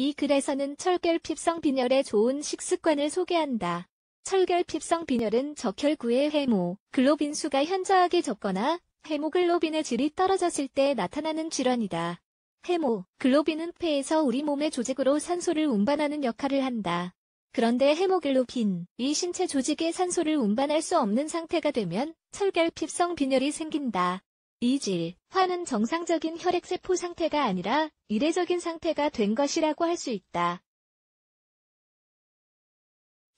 이 글에서는 철결핍성 빈혈에 좋은 식습관을 소개한다. 철결핍성 빈혈은 적혈구의 해모, 글로빈수가 현저하게 적거나 해모글로빈의 질이 떨어졌을 때 나타나는 질환이다. 해모 글로빈은 폐에서 우리 몸의 조직으로 산소를 운반하는 역할을 한다. 그런데 해모글로빈이 신체 조직에 산소를 운반할 수 없는 상태가 되면 철결핍성 빈혈이 생긴다. 이질, 화는 정상적인 혈액세포 상태가 아니라 이례적인 상태가 된 것이라고 할 수 있다.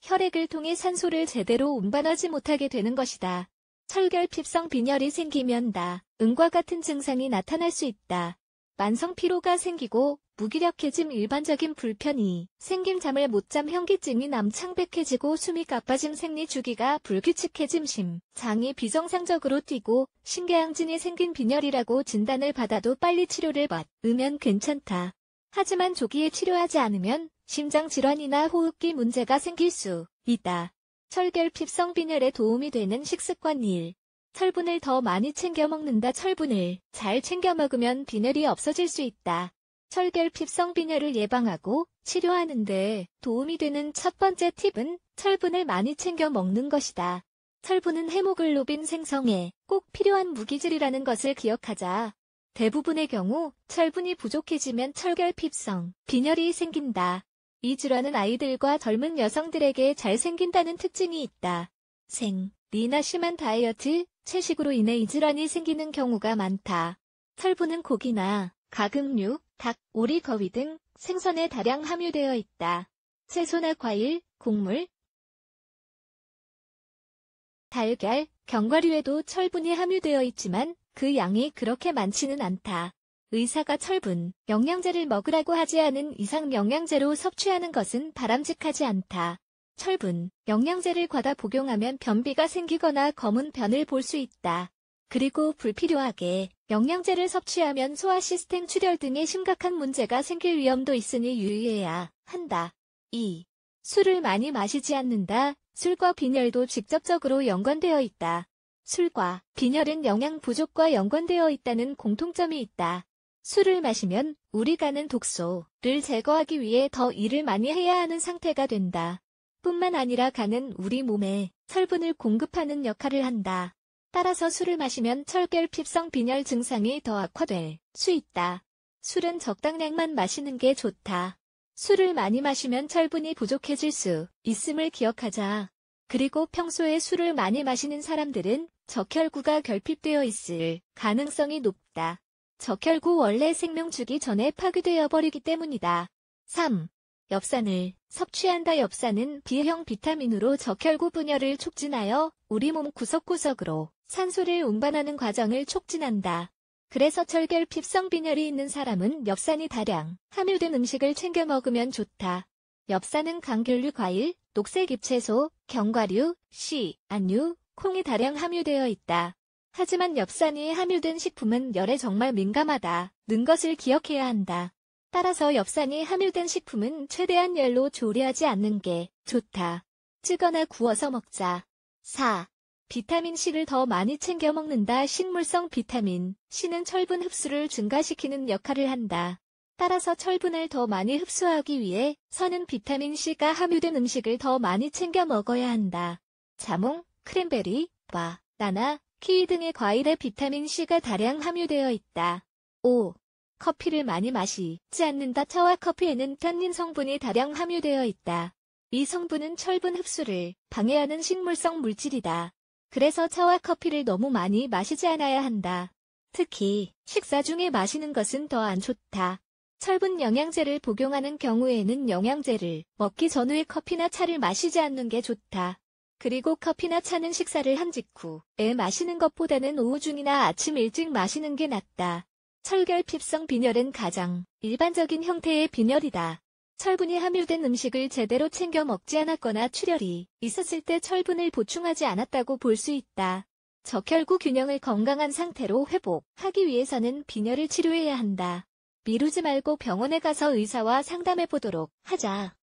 혈액을 통해 산소를 제대로 운반하지 못하게 되는 것이다. 철결핍성 빈혈이 생기면 나, 응과 같은 증상이 나타날 수 있다. 만성 피로가 생기고 무기력해짐 일반적인 불편이 생김 잠을 못잠 현기증이 남창백해지고 숨이 가빠짐 생리 주기가 불규칙해짐 심 장이 비정상적으로 뛰고 신계양진이 생긴 빈혈이라고 진단을 받아도 빨리 치료를 받으면 괜찮다. 하지만 조기에 치료하지 않으면 심장 질환이나 호흡기 문제가 생길 수 있다. 철결 핍성 빈혈에 도움이 되는 식습관 1. 철분을 더 많이 챙겨 먹는다. 철분을 잘 챙겨 먹으면 빈혈이 없어질 수 있다. 철결핍성 빈혈을 예방하고 치료하는데 도움이 되는 첫 번째 팁은 철분을 많이 챙겨 먹는 것이다. 철분은 헤모글로빈 생성에 꼭 필요한 무기질이라는 것을 기억하자. 대부분의 경우 철분이 부족해지면 철결핍성, 빈혈이 생긴다. 이 질환은 아이들과 젊은 여성들에게 잘 생긴다는 특징이 있다. 생, 리나 심한 다이어트, 채식으로 인해 이 질환이 생기는 경우가 많다. 철분은 고기나 가금류, 닭, 오리, 거위 등 생선에 다량 함유되어 있다. 채소나 과일, 곡물, 달걀, 견과류에도 철분이 함유되어 있지만 그 양이 그렇게 많지는 않다. 의사가 철분, 영양제를 먹으라고 하지 않은 이상 영양제로 섭취하는 것은 바람직하지 않다. 철분, 영양제를 과다 복용하면 변비가 생기거나 검은 변을 볼 수 있다. 그리고 불필요하게 영양제를 섭취하면 소화 시스템 출혈 등의 심각한 문제가 생길 위험도 있으니 유의해야 한다. 2. 술을 많이 마시지 않는다. 술과 빈혈도 직접적으로 연관되어 있다. 술과 빈혈은 영양 부족과 연관되어 있다는 공통점이 있다. 술을 마시면 우리 가는 독소를 제거하기 위해 더 일을 많이 해야 하는 상태가 된다. 뿐만 아니라 간은 우리 몸에 철분을 공급하는 역할을 한다. 따라서 술을 마시면 철결핍성 빈혈 증상이 더 악화될 수 있다. 술은 적당량만 마시는 게 좋다. 술을 많이 마시면 철분이 부족해질 수 있음을 기억하자. 그리고 평소에 술을 많이 마시는 사람들은 적혈구가 결핍되어 있을 가능성이 높다. 적혈구 원래 생명 주기 전에 파괴되어 버리기 때문이다. 3. 엽산을 섭취한다. 엽산은 B형 비타민으로 적혈구 분열을 촉진하여 우리 몸 구석구석으로 산소를 운반하는 과정을 촉진한다. 그래서 철결 핍성 빈혈이 있는 사람은 엽산이 다량 함유된 음식을 챙겨 먹으면 좋다. 엽산은 강귤류 과일, 녹색 잎채소, 견과류, 씨, 안유, 콩이 다량 함유되어 있다. 하지만 엽산이 함유된 식품은 열에 정말 민감하다. 는 것을 기억해야 한다. 따라서 엽산이 함유된 식품은 최대한 열로 조리하지 않는 게 좋다. 찌거나 구워서 먹자. 4. 비타민C를 더 많이 챙겨 먹는다. 식물성 비타민 C는 철분 흡수를 증가시키는 역할을 한다. 따라서 철분을 더 많이 흡수하기 위해 선은 비타민C가 함유된 음식을 더 많이 챙겨 먹어야 한다. 자몽, 크랜베리, 바, 나나, 키위 등의 과일에 비타민C가 다량 함유되어 있다. 5. 커피를 많이 마시지 않는다. 차와 커피에는 탄닌 성분이 다량 함유되어 있다. 이 성분은 철분 흡수를 방해하는 식물성 물질이다. 그래서 차와 커피를 너무 많이 마시지 않아야 한다. 특히 식사 중에 마시는 것은 더 안 좋다. 철분 영양제를 복용하는 경우에는 영양제를 먹기 전후에 커피나 차를 마시지 않는 게 좋다. 그리고 커피나 차는 식사를 한 직후에 마시는 것보다는 오후 중이나 아침 일찍 마시는 게 낫다. 철결핍성 빈혈은 가장 일반적인 형태의 빈혈이다. 철분이 함유된 음식을 제대로 챙겨 먹지 않았거나 출혈이 있었을 때 철분을 보충하지 않았다고 볼 수 있다. 적혈구 균형을 건강한 상태로 회복하기 위해서는 빈혈을 치료해야 한다. 미루지 말고 병원에 가서 의사와 상담해 보도록 하자.